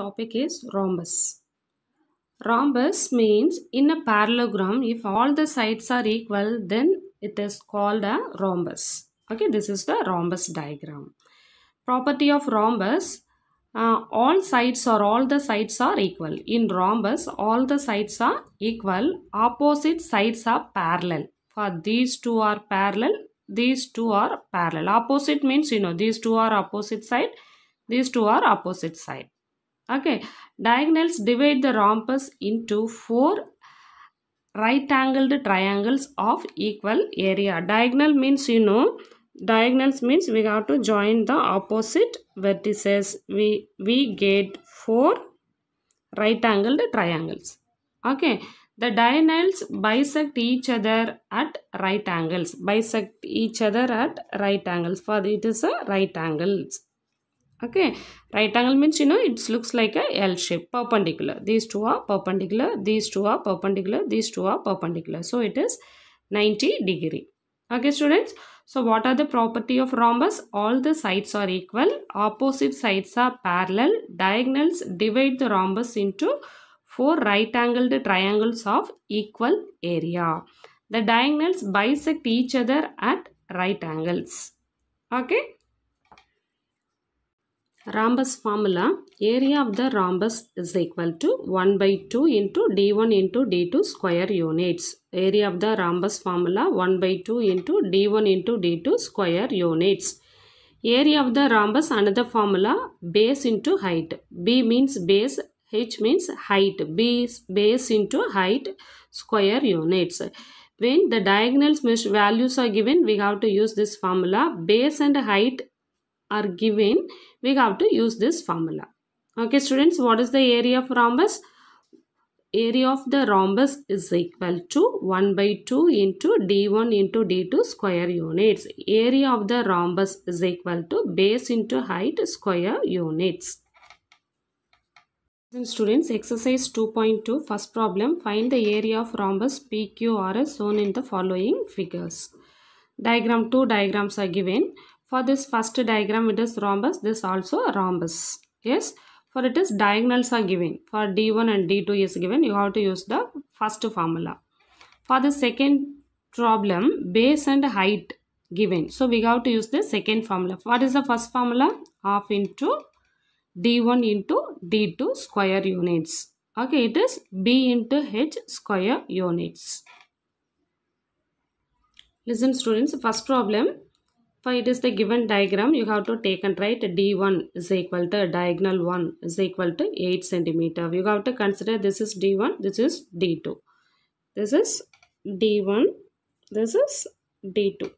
topic is rhombus. Rhombus means in a parallelogram if all the sides are equal then it is called a rhombus. Okay, this is the rhombus diagram. Property of rhombus uh, all sides or all the sides are equal. In rhombus, all the sides are equal. Opposite sides are parallel. For these two are parallel, these two are parallel. Opposite means, you know, these two are opposite side, these two are opposite side okay diagonals divide the rhombus into four right angled triangles of equal area diagonal means you know diagonals means we have to join the opposite vertices we we get four right angled triangles okay the diagonals bisect each other at right angles bisect each other at right angles for it is a right angles okay right angle means you know it looks like a l shape perpendicular these two are perpendicular these two are perpendicular these two are perpendicular so it is 90 degree okay students so what are the property of rhombus all the sides are equal opposite sides are parallel diagonals divide the rhombus into four right angled triangles of equal area the diagonals bisect each other at right angles okay rhombus formula area of the rhombus is equal to 1 by 2 into d1 into d2 square units area of the rhombus formula 1 by 2 into d1 into d2 square units area of the rhombus another formula base into height b means base h means height b base into height square units when the diagonals values are given we have to use this formula base and height are given, we have to use this formula. Okay students, what is the area of rhombus? Area of the rhombus is equal to 1 by 2 into d1 into d2 square units. Area of the rhombus is equal to base into height square units. Students, exercise 2.2, first problem, find the area of rhombus PQRS shown in the following figures. Diagram 2 diagrams are given. For this first diagram, it is rhombus. This also rhombus. Yes. For it is diagonals are given. For D1 and D2 is given. You have to use the first formula. For the second problem, base and height given. So, we have to use the second formula. What is the first formula? Half into D1 into D2 square units. Okay, it is B into H square units. Listen students, first problem for it is the given diagram, you have to take and write D1 is equal to diagonal 1 is equal to 8 centimeter. You have to consider this is D1, this is D2. This is D1, this is D2.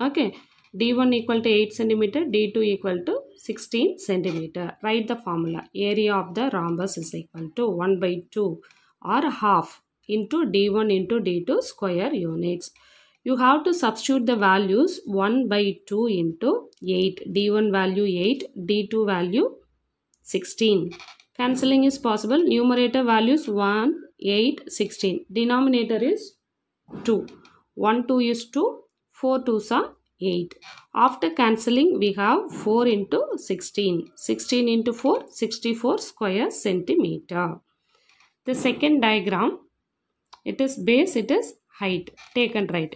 Okay, D1 equal to 8 centimeter, D2 equal to 16 centimeter. Write the formula. Area of the rhombus is equal to 1 by 2 or half into D1 into D2 square units you have to substitute the values 1 by 2 into 8. D1 value 8, D2 value 16. Cancelling is possible. Numerator values 1, 8, 16. Denominator is 2. 1, 2 is 2. 4 two is 8. After cancelling, we have 4 into 16. 16 into 4, 64 square centimeter. The second diagram, it is base, it is height taken right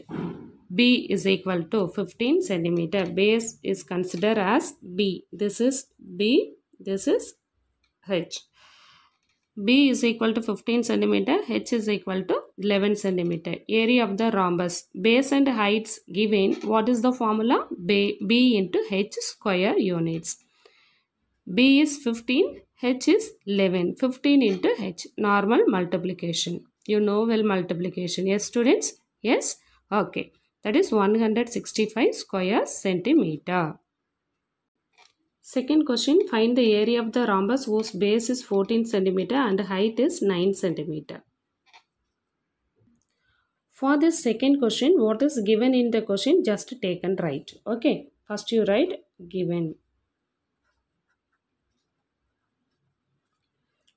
b is equal to 15 centimeter base is considered as b this is b this is h b is equal to 15 centimeter h is equal to 11 centimeter area of the rhombus base and heights given what is the formula b, b into h square units b is 15 h is 11 15 into h normal multiplication you know well multiplication. Yes, students? Yes? Okay. That is 165 square centimeter. Second question, find the area of the rhombus whose base is 14 centimeter and height is 9 centimeter. For this second question, what is given in the question, just take and write. Okay, first you write given.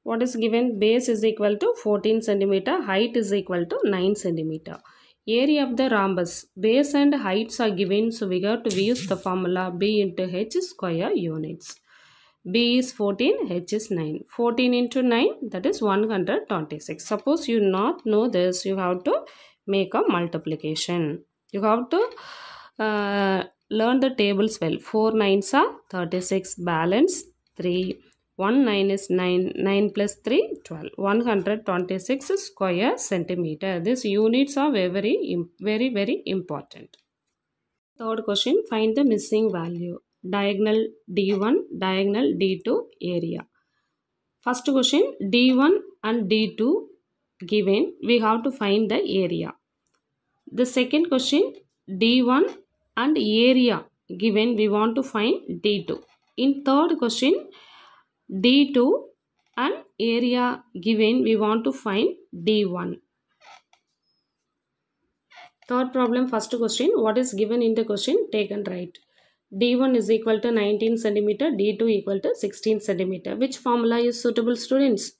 what is given? Base is equal to 14 centimeter, height is equal to 9 centimeter. Area of the rhombus. Base and heights are given, so we got to use the formula B into H square units. B is 14, H is 9. 14 into 9, that is 126. Suppose you not know this, you have to make a multiplication. You have to uh, learn the tables well. 4 nines are 36, balance 3. 1 9 is 9, 9 plus 3 12, 126 square centimeter. These units are very, very, very important. Third question, find the missing value. Diagonal D1, diagonal D2 area. First question, D1 and D2 given, we have to find the area. The second question, D1 and area given, we want to find D2. In third question, D2 and area given we want to find D1. Third problem first question what is given in the question take and write. D1 is equal to 19 centimeter, D2 equal to 16 centimeter. Which formula is suitable students?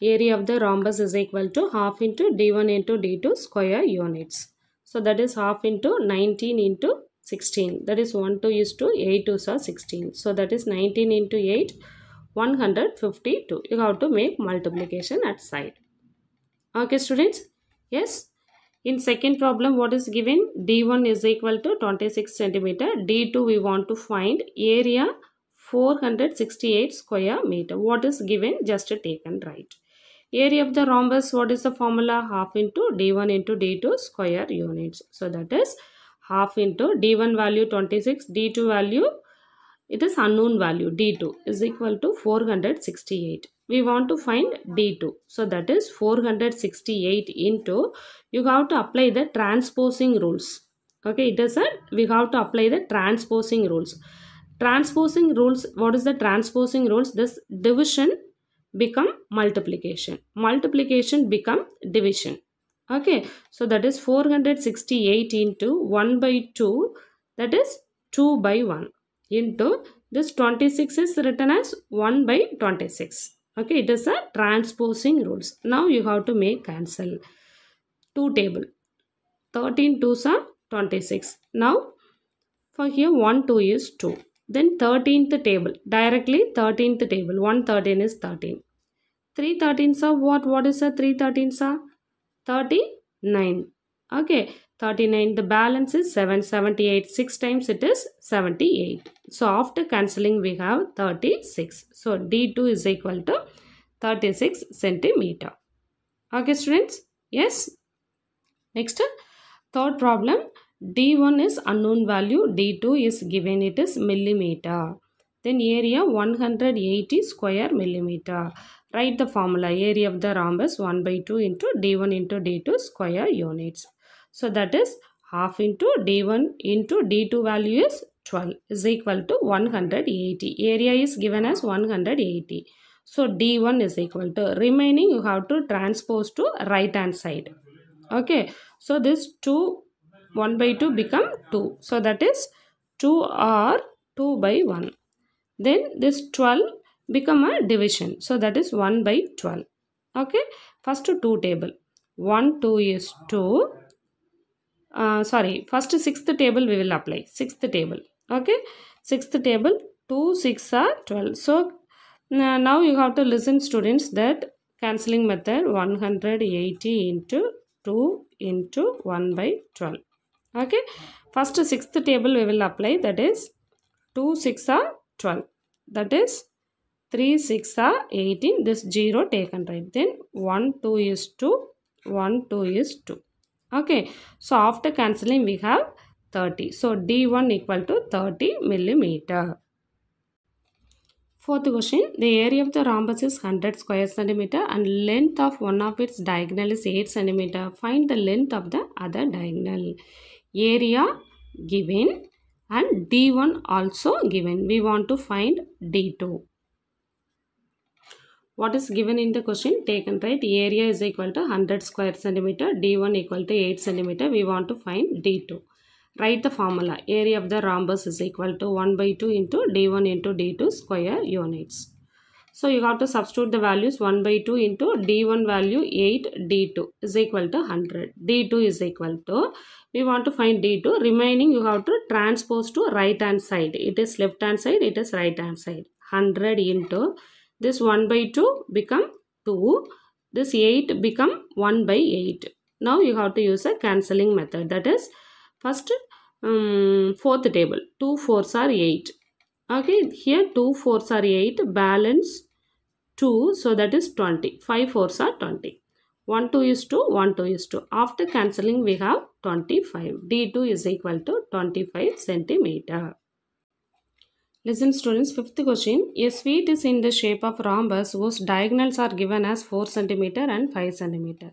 Area of the rhombus is equal to half into D1 into D2 square units. So that is half into 19 into 16 that is 1 2 is to 8 2 are 16 so that is 19 into 8 152. You have to make multiplication at side. Okay students. Yes. In second problem what is given? D1 is equal to 26 centimeter. D2 we want to find area 468 square meter. What is given? Just taken right. Area of the rhombus what is the formula? Half into D1 into D2 square units. So that is half into D1 value 26, D2 value it is unknown value D2 is equal to 468. We want to find D2. So that is 468 into, you have to apply the transposing rules. Okay, it is a, we have to apply the transposing rules. Transposing rules, what is the transposing rules? This division become multiplication. Multiplication become division. Okay, so that is 468 into 1 by 2, that is 2 by 1 into this 26 is written as 1 by 26. Okay, it is a transposing rules. Now you have to make cancel. 2 table. 13 2s are 26. Now for here 1 2 is 2. Then 13th table. Directly 13th table. 1 13 is 13. 3 13s are what? What is a 3 13s are? 39. Okay, 39. The balance is 778. 6 times it is 78. So, after cancelling we have 36. So, D2 is equal to 36 centimeter. Okay, students? Yes? Next, third problem. D1 is unknown value. D2 is given it is millimeter. Then area 180 square millimeter. Write the formula. Area of the rhombus 1 by 2 into D1 into D2 square units. So that is half into D1 into D2 value is 12 is equal to 180. Area is given as 180. So D1 is equal to remaining you have to transpose to right hand side. Okay. So this 2 1 by 2 become 2. So that is 2 or 2 by 1. Then this 12 become a division. So that is 1 by 12. Okay. First to 2 table. 1 2 is 2. Uh, sorry first sixth table we will apply sixth table okay sixth table 2 6 are 12 so now you have to listen students that cancelling method 180 into 2 into 1 by 12 okay first sixth table we will apply that is 2 6 are 12 that is 3 6 are 18 this 0 taken right then 1 2 is 2 1 2 is 2 okay so after cancelling we have 30 so d1 equal to 30 millimeter Fourth question, the area of the rhombus is 100 square centimeter and length of one of its diagonal is 8 centimeter. Find the length of the other diagonal. Area given and D1 also given. We want to find D2. What is given in the question? Taken right. Area is equal to 100 square centimeter. D1 equal to 8 centimeter. We want to find D2. Write the formula. Area of the rhombus is equal to 1 by 2 into D1 into D2 square units. So you have to substitute the values 1 by 2 into D1 value 8 D2 is equal to 100. D2 is equal to, we want to find D2. Remaining you have to transpose to right hand side. It is left hand side, it is right hand side. 100 into this 1 by 2 become 2. This 8 become 1 by 8. Now you have to use a cancelling method. That is first um, fourth table. 2 fours are 8. Okay, here 2 fours are 8. Balance 2. So that is 20. 5 fours are 20. 1 2 is 2 1 2 is 2 After cancelling we have 25. D2 is equal to 25 centimeter. Listen students, fifth question. A sweet is in the shape of rhombus whose diagonals are given as 4 cm and 5 cm.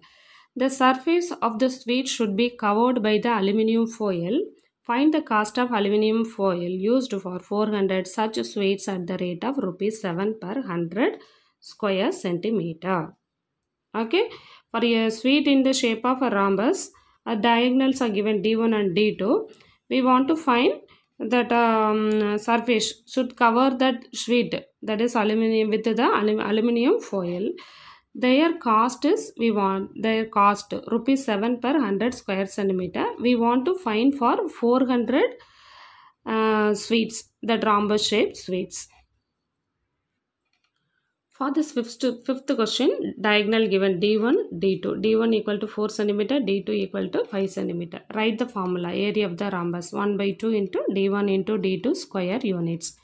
The surface of the sweet should be covered by the aluminium foil. Find the cost of aluminium foil used for 400 such sweets at the rate of rupees 7 per 100 square centimeter. Okay, for a sweet in the shape of a rhombus, our uh, diagonals are given d1 and d2. We want to find that um, surface should cover that sheet that is aluminium with the aluminium foil their cost is we want their cost rupees 7 per 100 square centimeter we want to find for 400 uh, sweets the rhombus shaped sweets for this fifth, fifth question, diagonal given D1, D2. D1 equal to 4 centimeter, D2 equal to 5 centimeter. Write the formula, area of the rhombus, 1 by 2 into D1 into D2 square units.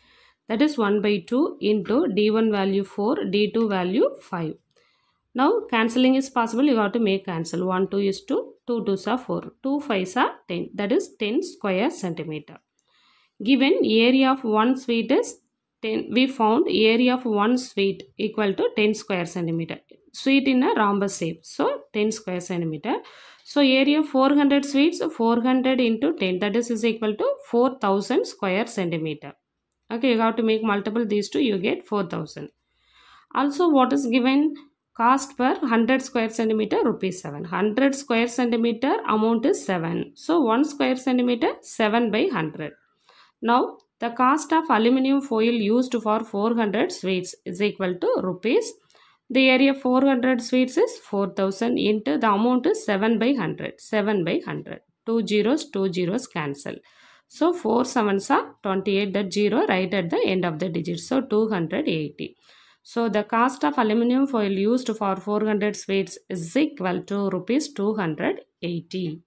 That is 1 by 2 into D1 value 4, D2 value 5. Now, cancelling is possible. You have to make cancel. 1, 2 is 2. 2, 2 is 4. 2, 5s is 10. That is 10 square centimeter. Given area of one suite is 10 we found area of one sweet equal to 10 square centimeter sweet in a rhombus shape so 10 square centimeter so area 400 sweets 400 into 10 that is is equal to 4000 square centimeter okay you have to make multiple these two you get 4000 also what is given cost per 100 square centimeter rupees 7 100 square centimeter amount is 7 so 1 square centimeter 7 by 100 now the cost of aluminium foil used for 400 sweets is equal to rupees. The area 400 sweets is 4000 into the amount is 7 by 100. 7 by 100. 2 zeros, 2 zeros cancel. So 4 sevens are 28 that 0 right at the end of the digit. So 280. So the cost of aluminium foil used for 400 sweets is equal to rupees 280.